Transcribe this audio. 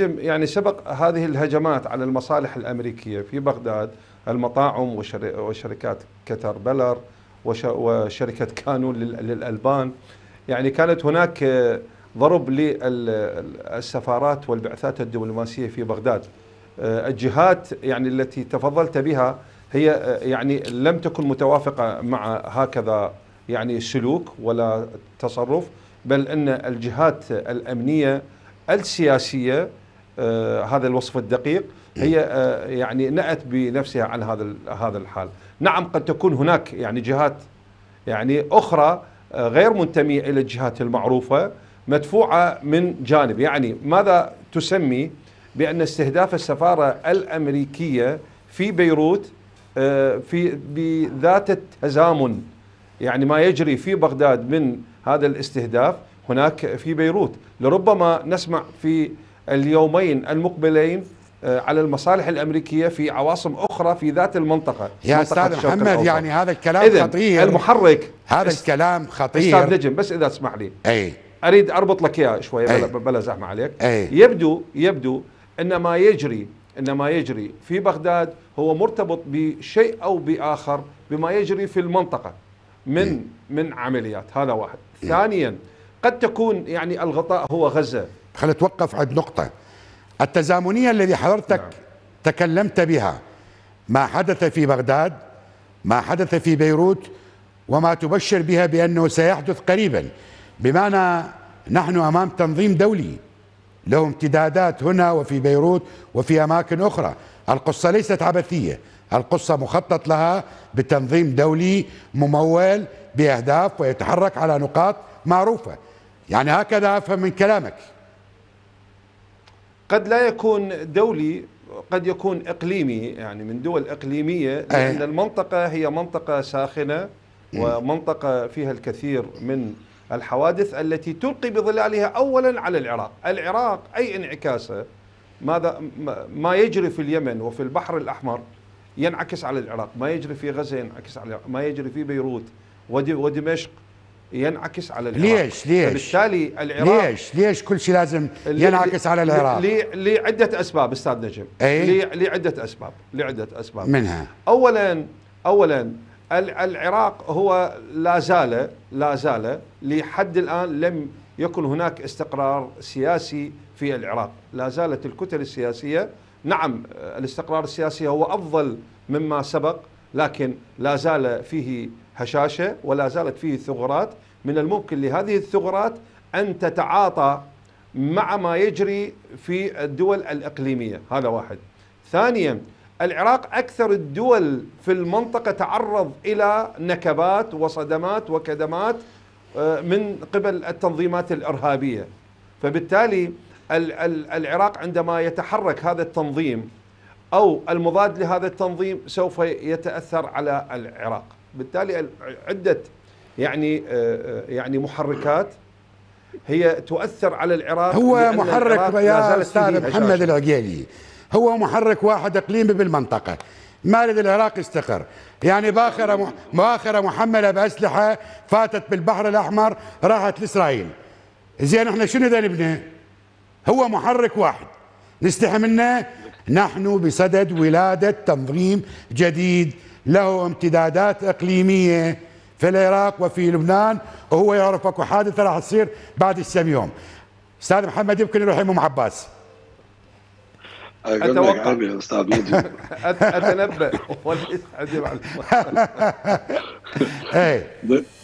يعني سبق هذه الهجمات على المصالح الأمريكية في بغداد المطاعم وشركات كتر بلر وشركة كانون للألبان يعني كانت هناك ضرب للسفارات والبعثات الدبلوماسية في بغداد الجهات يعني التي تفضلت بها هي يعني لم تكن متوافقة مع هكذا يعني سلوك ولا تصرف بل أن الجهات الأمنية السياسيه آه، هذا الوصف الدقيق هي آه، يعني نأت بنفسها عن هذا هذا الحال نعم قد تكون هناك يعني جهات يعني أخرى آه، غير منتمية إلى الجهات المعروفة مدفوعة من جانب يعني ماذا تسمي بأن استهداف السفارة الأمريكية في بيروت في بذات التزامن يعني ما يجري في بغداد من هذا الاستهداف هناك في بيروت لربما نسمع في اليومين المقبلين آه، على المصالح الامريكيه في عواصم اخرى في ذات المنطقه يا استاذ محمد الأوسط. يعني هذا الكلام إذن خطير المحرك هذا است... الكلام خطير استاذ نجم بس اذا تسمح لي اي اريد اربط لك اياه شويه بلا, بلا زحمه عليك أي. يبدو يبدو ان ما يجري ان ما يجري في بغداد هو مرتبط بشيء او باخر بما يجري في المنطقه من م. من عمليات هذا واحد م. ثانيا قد تكون يعني الغطاء هو غزه خلينا نتوقف عند نقطة التزامنية الذي حضرتك نعم. تكلمت بها ما حدث في بغداد ما حدث في بيروت وما تبشر بها بأنه سيحدث قريبا بمعنى نحن أمام تنظيم دولي له امتدادات هنا وفي بيروت وفي أماكن أخرى القصة ليست عبثية القصة مخطط لها بتنظيم دولي ممول بأهداف ويتحرك على نقاط معروفة يعني هكذا أفهم من كلامك قد لا يكون دولي قد يكون اقليمي يعني من دول اقليميه لان أيه. المنطقه هي منطقه ساخنه ومنطقه فيها الكثير من الحوادث التي تلقي بظلالها اولا على العراق، العراق اي انعكاسه ماذا ما يجري في اليمن وفي البحر الاحمر ينعكس على العراق، ما يجري في غزه ينعكس على العراق. ما يجري في بيروت ودمشق ينعكس على العراق ليش ليش فبالتالي العراق ليش ليش كل شيء لازم ينعكس على العراق لعده اسباب استاذ نجم اي لعده اسباب لعده اسباب منها اولا اولا العراق هو لا زال لا زال لحد الان لم يكن هناك استقرار سياسي في العراق لا زالت الكتل السياسيه نعم الاستقرار السياسي هو افضل مما سبق لكن لا زال فيه هشاشه ولا زالت فيه ثغرات من الممكن لهذه الثغرات ان تتعاطى مع ما يجري في الدول الاقليميه هذا واحد ثانيا العراق اكثر الدول في المنطقه تعرض الى نكبات وصدمات وكدمات آه، من قبل التنظيمات الارهابيه فبالتالي العراق عندما يتحرك هذا التنظيم او المضاد لهذا التنظيم سوف يتاثر على العراق بالتالي عده يعني آه، آه، يعني محركات هي تؤثر على العراق هو محرك يا استاذ محمد العقيلي هو محرك واحد اقليمي بالمنطقه ما لدى العراق استقر يعني باخره باخره محمله باسلحه فاتت بالبحر الاحمر راحت لاسرائيل زين احنا شنو ذنبنا؟ هو محرك واحد نستحي منه نحن بصدد ولاده تنظيم جديد له امتدادات إقليمية في العراق وفي لبنان وهو يعرف اكو حادثة راح تصير بعد السم يوم أستاذ محمد يمكن يروح يمم عباس اتوقع استاذ اتنبا وليس اي